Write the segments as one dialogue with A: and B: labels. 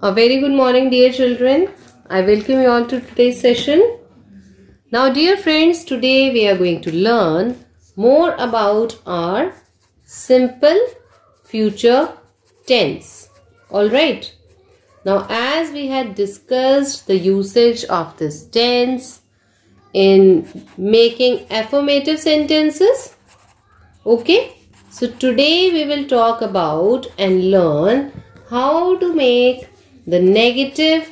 A: A very good morning dear children. I welcome you all to today's session. Now dear friends, today we are going to learn more about our simple future tense. Alright. Now as we had discussed the usage of this tense in making affirmative sentences. Okay. So today we will talk about and learn how to make the negative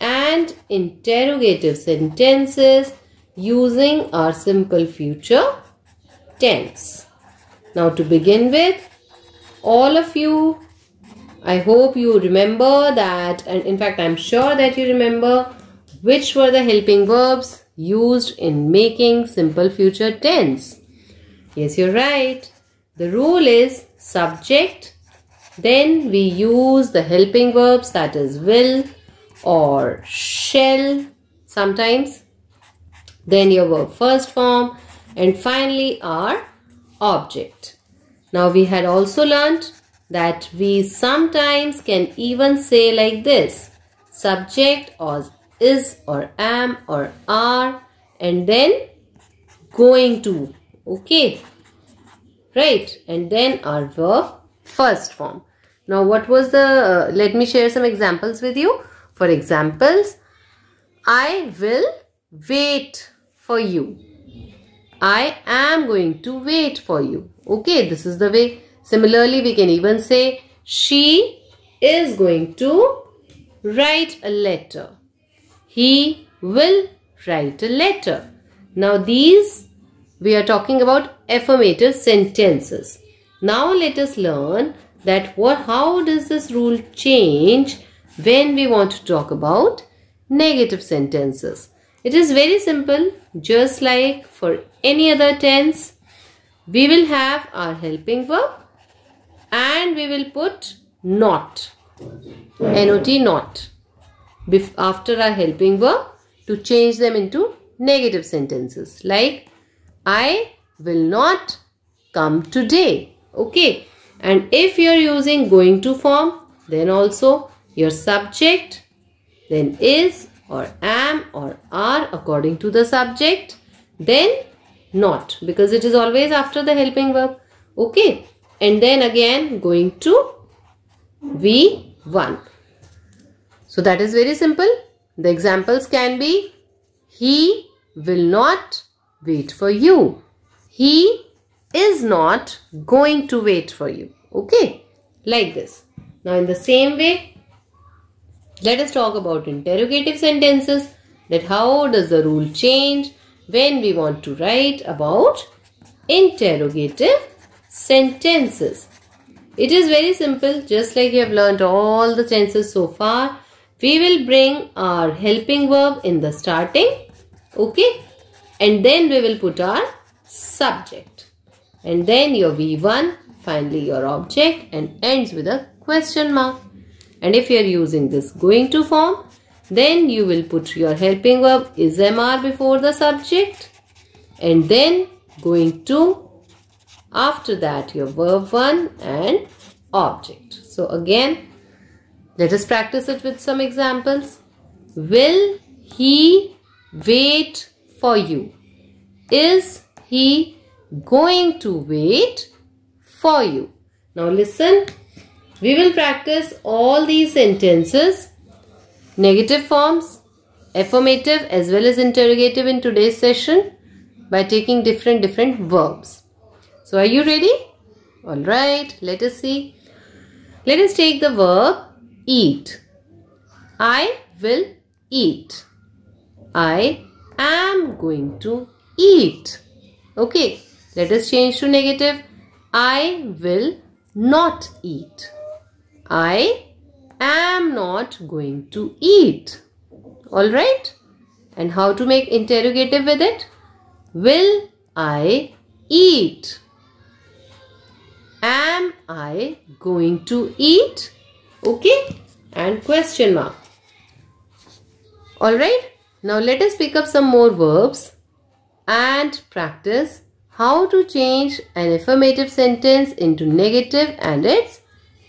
A: and interrogative sentences using our simple future tense. Now to begin with, all of you, I hope you remember that and in fact I'm sure that you remember which were the helping verbs used in making simple future tense. Yes, you're right. The rule is subject, then we use the helping verbs that is will or shall sometimes. Then your verb first form and finally our object. Now we had also learnt that we sometimes can even say like this subject or is or am or are and then going to okay right and then our verb first form now what was the, uh, let me share some examples with you. For examples, I will wait for you. I am going to wait for you. Okay, this is the way. Similarly, we can even say she is going to write a letter. He will write a letter. Now these we are talking about affirmative sentences. Now let us learn that what how does this rule change when we want to talk about negative sentences. It is very simple just like for any other tense we will have our helping verb and we will put not not not after our helping verb to change them into negative sentences like I will not come today okay and if you are using going to form then also your subject then is or am or are according to the subject then not because it is always after the helping verb okay and then again going to v1 so that is very simple the examples can be he will not wait for you he is not going to wait for you. Okay, like this. Now in the same way, let us talk about interrogative sentences that how does the rule change when we want to write about interrogative sentences. It is very simple just like you have learned all the sentences so far. We will bring our helping verb in the starting okay and then we will put our subject and then your V1, finally your object and ends with a question mark. And if you are using this going to form, then you will put your helping verb is MR before the subject and then going to after that your verb 1 and object. So again let us practice it with some examples. Will he wait for you? Is he going to wait for you. Now listen. We will practice all these sentences, negative forms, affirmative as well as interrogative in today's session by taking different different verbs. So are you ready? Alright, let us see. Let us take the verb eat. I will eat. I am going to eat. Okay. Let us change to negative. I will not eat. I am not going to eat. Alright? And how to make interrogative with it? Will I eat? Am I going to eat? Okay? And question mark. Alright? Now let us pick up some more verbs and practice how to change an affirmative sentence into negative and its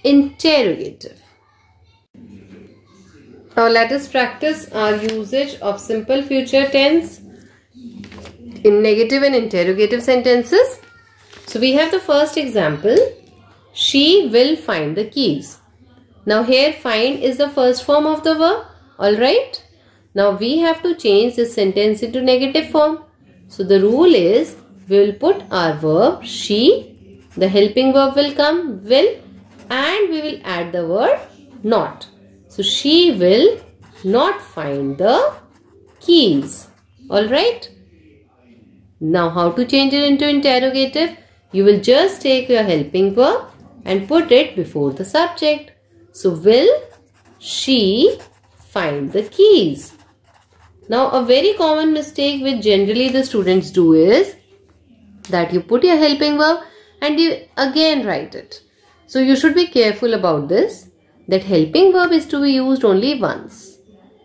A: interrogative. Now let us practice our usage of simple future tense in negative and interrogative sentences. So we have the first example. She will find the keys. Now here find is the first form of the verb. Alright. Now we have to change this sentence into negative form. So the rule is we will put our verb she, the helping verb will come will and we will add the word not. So she will not find the keys. Alright. Now how to change it into interrogative? You will just take your helping verb and put it before the subject. So will she find the keys? Now a very common mistake which generally the students do is that you put your helping verb and you again write it. So you should be careful about this that helping verb is to be used only once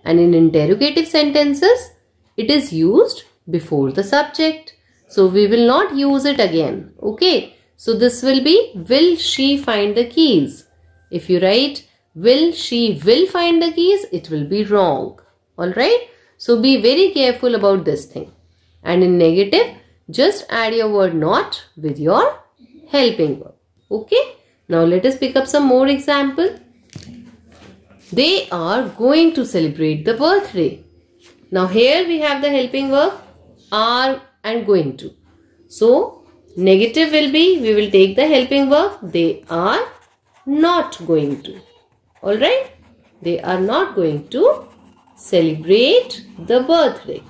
A: and in interrogative sentences it is used before the subject. So we will not use it again. Okay. So this will be will she find the keys. If you write will she will find the keys it will be wrong. Alright. So be very careful about this thing. And in negative just add your word not with your helping verb. Okay. Now let us pick up some more example. They are going to celebrate the birthday. Now here we have the helping verb are and going to. So negative will be we will take the helping verb they are not going to. Alright. They are not going to celebrate the birthday.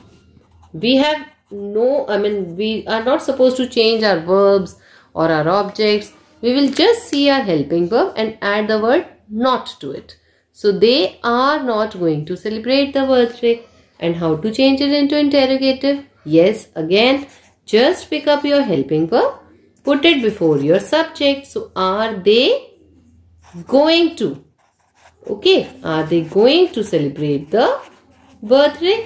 A: We have no i mean we are not supposed to change our verbs or our objects we will just see our helping verb and add the word not to it so they are not going to celebrate the birthday and how to change it into interrogative yes again just pick up your helping verb put it before your subject so are they going to okay are they going to celebrate the birthday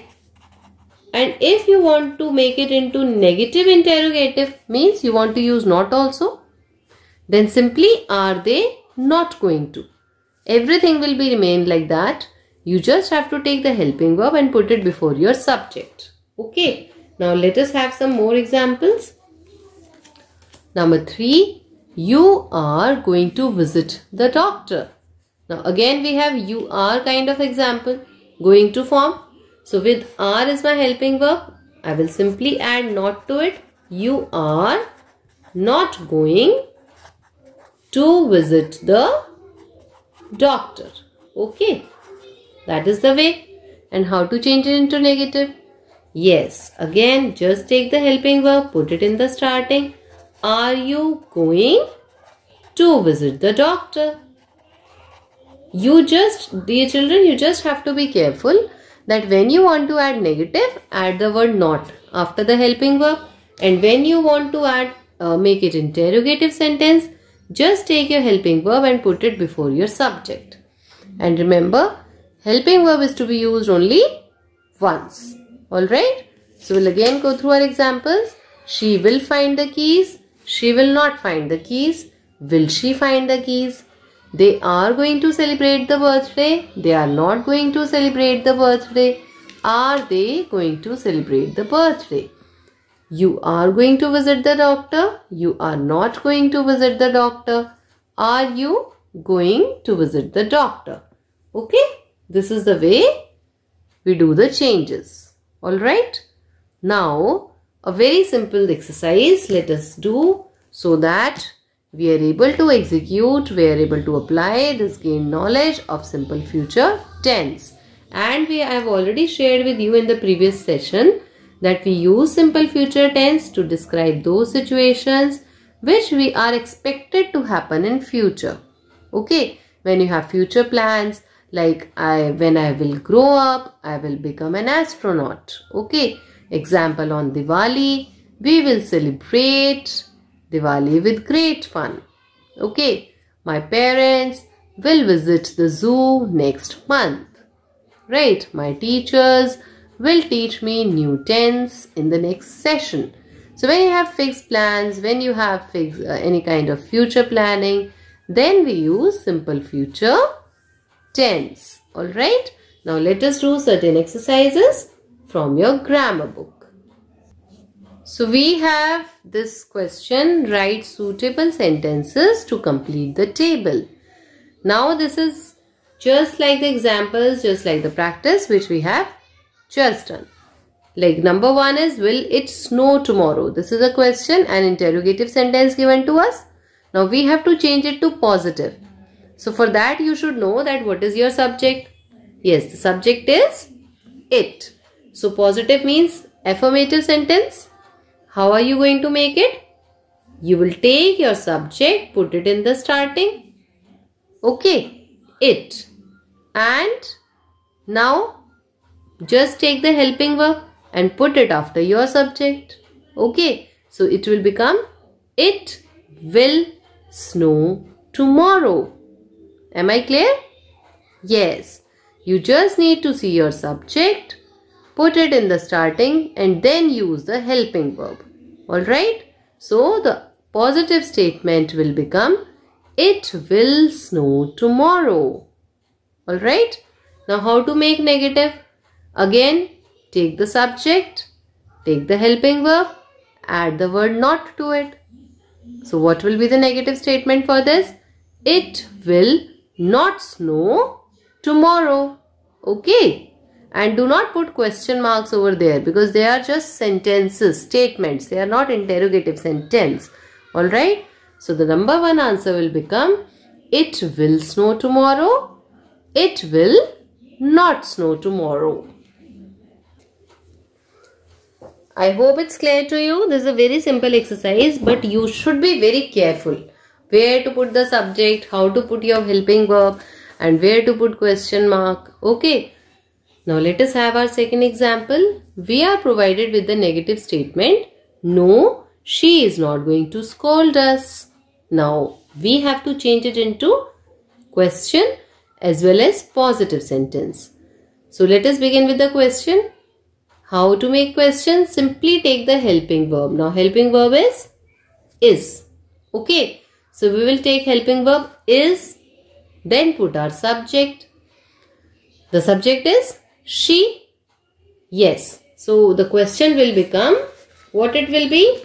A: and if you want to make it into negative interrogative means you want to use not also then simply are they not going to everything will be remain like that you just have to take the helping verb and put it before your subject okay now let us have some more examples number 3 you are going to visit the doctor now again we have you are kind of example going to form so with are is my helping verb. I will simply add not to it. You are not going to visit the doctor. Okay. That is the way. And how to change it into negative? Yes. Again, just take the helping verb, put it in the starting. Are you going to visit the doctor? You just, dear children, you just have to be careful that when you want to add negative, add the word not after the helping verb. And when you want to add, uh, make it interrogative sentence, just take your helping verb and put it before your subject. And remember, helping verb is to be used only once. Alright? So we'll again go through our examples. She will find the keys. She will not find the keys. Will she find the keys? They are going to celebrate the birthday. They are not going to celebrate the birthday. Are they going to celebrate the birthday? You are going to visit the doctor. You are not going to visit the doctor. Are you going to visit the doctor? Okay. This is the way we do the changes. Alright. Now, a very simple exercise let us do so that we are able to execute, we are able to apply this gained knowledge of simple future tense. And we have already shared with you in the previous session that we use simple future tense to describe those situations which we are expected to happen in future. Okay, when you have future plans like I when I will grow up, I will become an astronaut. Okay, example on Diwali, we will celebrate Diwali with great fun. Okay, my parents will visit the zoo next month. Right, my teachers will teach me new tense in the next session. So when you have fixed plans, when you have fixed uh, any kind of future planning, then we use simple future tense. Alright, now let us do certain exercises from your grammar book. So we have this question, write suitable sentences to complete the table. Now this is just like the examples, just like the practice which we have just done. Like number one is, will it snow tomorrow? This is a question, an interrogative sentence given to us. Now we have to change it to positive. So for that you should know that what is your subject? Yes, the subject is it. So positive means affirmative sentence. How are you going to make it? You will take your subject, put it in the starting. Okay, it. And now just take the helping verb and put it after your subject. Okay, so it will become it will snow tomorrow. Am I clear? Yes. You just need to see your subject, put it in the starting and then use the helping verb. Alright. So the positive statement will become it will snow tomorrow. Alright. Now how to make negative? Again take the subject, take the helping verb, add the word not to it. So what will be the negative statement for this? It will not snow tomorrow. Okay and do not put question marks over there because they are just sentences statements they are not interrogative sentence all right so the number one answer will become it will snow tomorrow it will not snow tomorrow I hope it's clear to you. This is a very simple exercise, but you should be very careful. Where to put the subject, how to put your helping verb and where to put question mark. Okay. Now let us have our second example. We are provided with the negative statement. No, she is not going to scold us. Now we have to change it into question as well as positive sentence. So let us begin with the question. How to make questions? Simply take the helping verb. Now helping verb is is. Okay. So we will take helping verb is then put our subject. The subject is she? Yes. So the question will become what it will be?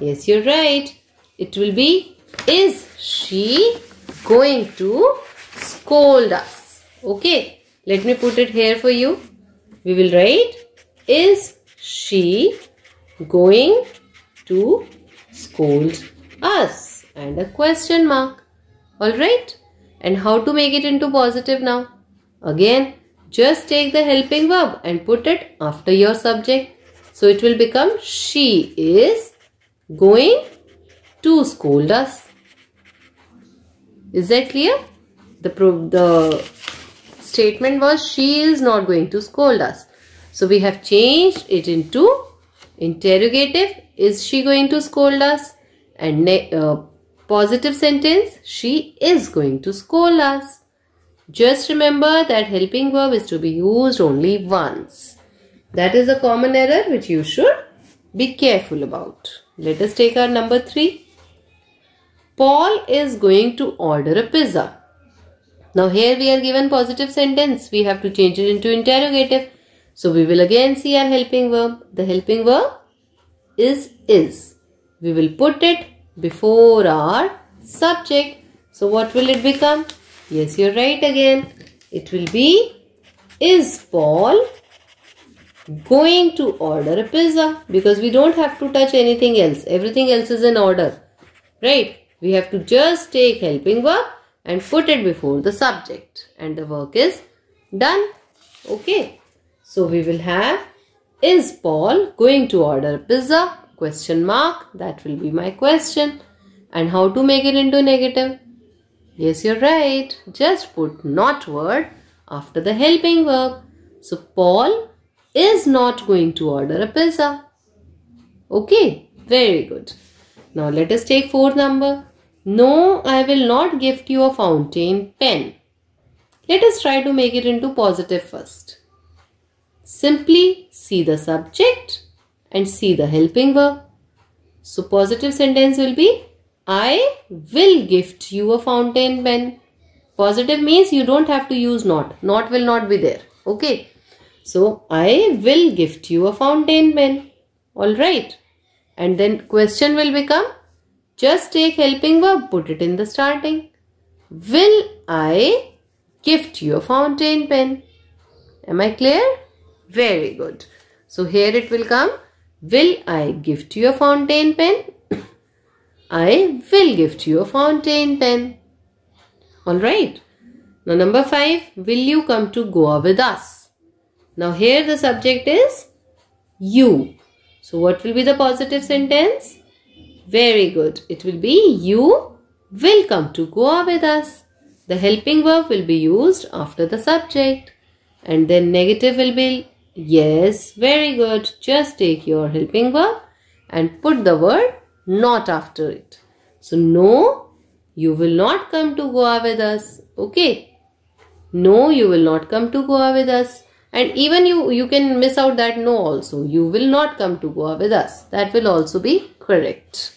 A: Yes, you're right. It will be is she going to scold us? Okay. Let me put it here for you. We will write is she going to scold us? And a question mark. Alright. And how to make it into positive now? Again, just take the helping verb and put it after your subject. So it will become she is going to scold us. Is that clear? The, the statement was she is not going to scold us. So we have changed it into interrogative. Is she going to scold us? And uh, positive sentence, she is going to scold us. Just remember that helping verb is to be used only once. That is a common error which you should be careful about. Let us take our number 3. Paul is going to order a pizza. Now here we are given positive sentence. We have to change it into interrogative. So we will again see our helping verb. The helping verb is is. We will put it before our subject. So what will it become? Yes, you're right again. It will be, is Paul going to order a pizza? Because we don't have to touch anything else. Everything else is in order. Right? We have to just take helping verb and put it before the subject. And the work is done. Okay. So we will have, is Paul going to order a pizza? Question mark. That will be my question. And how to make it into negative? Yes, you're right. Just put not word after the helping verb. So, Paul is not going to order a pizza. Okay, very good. Now, let us take fourth number. No, I will not gift you a fountain pen. Let us try to make it into positive first. Simply see the subject and see the helping verb. So, positive sentence will be I will gift you a fountain pen. Positive means you don't have to use not. Not will not be there. Okay. So, I will gift you a fountain pen. Alright. And then question will become, just take helping verb, put it in the starting. Will I gift you a fountain pen? Am I clear? Very good. So, here it will come, will I gift you a fountain pen? I will gift you a fountain pen. Alright. Now number 5. Will you come to Goa with us? Now here the subject is you. So what will be the positive sentence? Very good. It will be you will come to Goa with us. The helping verb will be used after the subject. And then negative will be yes. Very good. Just take your helping verb and put the word not after it. So, no, you will not come to Goa with us. Okay. No, you will not come to Goa with us. And even you, you can miss out that no also. You will not come to Goa with us. That will also be correct.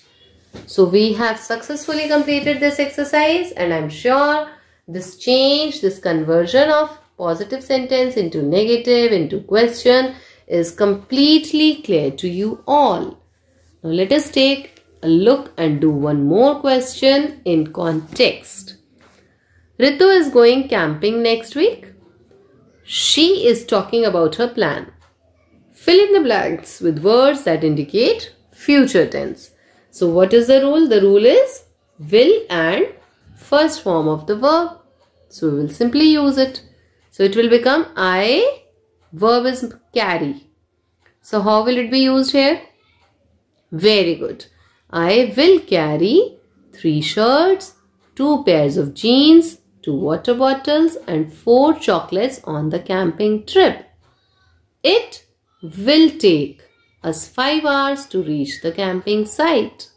A: So, we have successfully completed this exercise and I'm sure this change, this conversion of positive sentence into negative, into question is completely clear to you all. Now let us take look and do one more question in context. Ritu is going camping next week. She is talking about her plan. Fill in the blanks with words that indicate future tense. So what is the rule? The rule is will and first form of the verb. So we will simply use it. So it will become I, verb is carry. So how will it be used here? Very good. I will carry three shirts, two pairs of jeans, two water bottles and four chocolates on the camping trip. It will take us five hours to reach the camping site.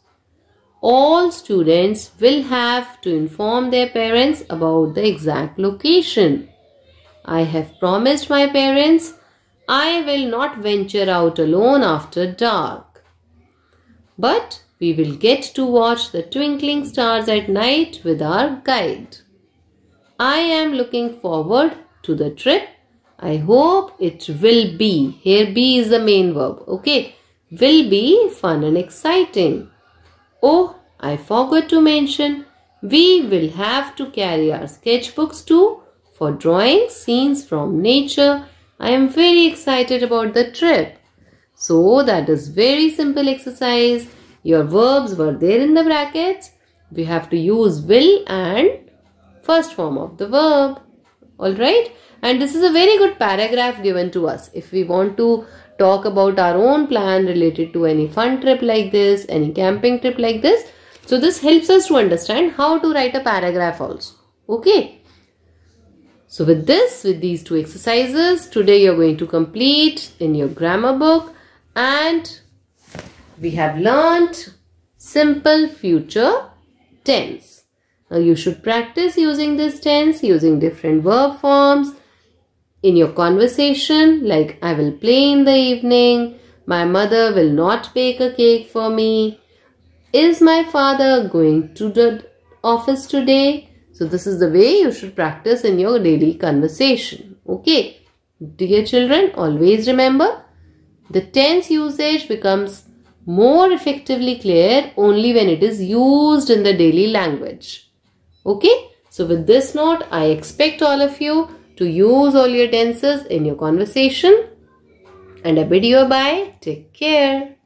A: All students will have to inform their parents about the exact location. I have promised my parents I will not venture out alone after dark. But we will get to watch the twinkling stars at night with our guide. I am looking forward to the trip. I hope it will be. Here be is the main verb. Okay. Will be fun and exciting. Oh, I forgot to mention. We will have to carry our sketchbooks too for drawing scenes from nature. I am very excited about the trip. So that is very simple exercise. Your verbs were there in the brackets. We have to use will and first form of the verb. Alright? And this is a very good paragraph given to us. If we want to talk about our own plan related to any fun trip like this, any camping trip like this. So this helps us to understand how to write a paragraph also. Okay. So with this, with these two exercises, today you're going to complete in your grammar book and we have learnt simple future tense. Now you should practice using this tense, using different verb forms in your conversation like I will play in the evening, my mother will not bake a cake for me, is my father going to the office today? So this is the way you should practice in your daily conversation. Okay. Dear children, always remember the tense usage becomes more effectively clear only when it is used in the daily language. Okay, so with this note, I expect all of you to use all your tenses in your conversation. And I bid you bye. Take care.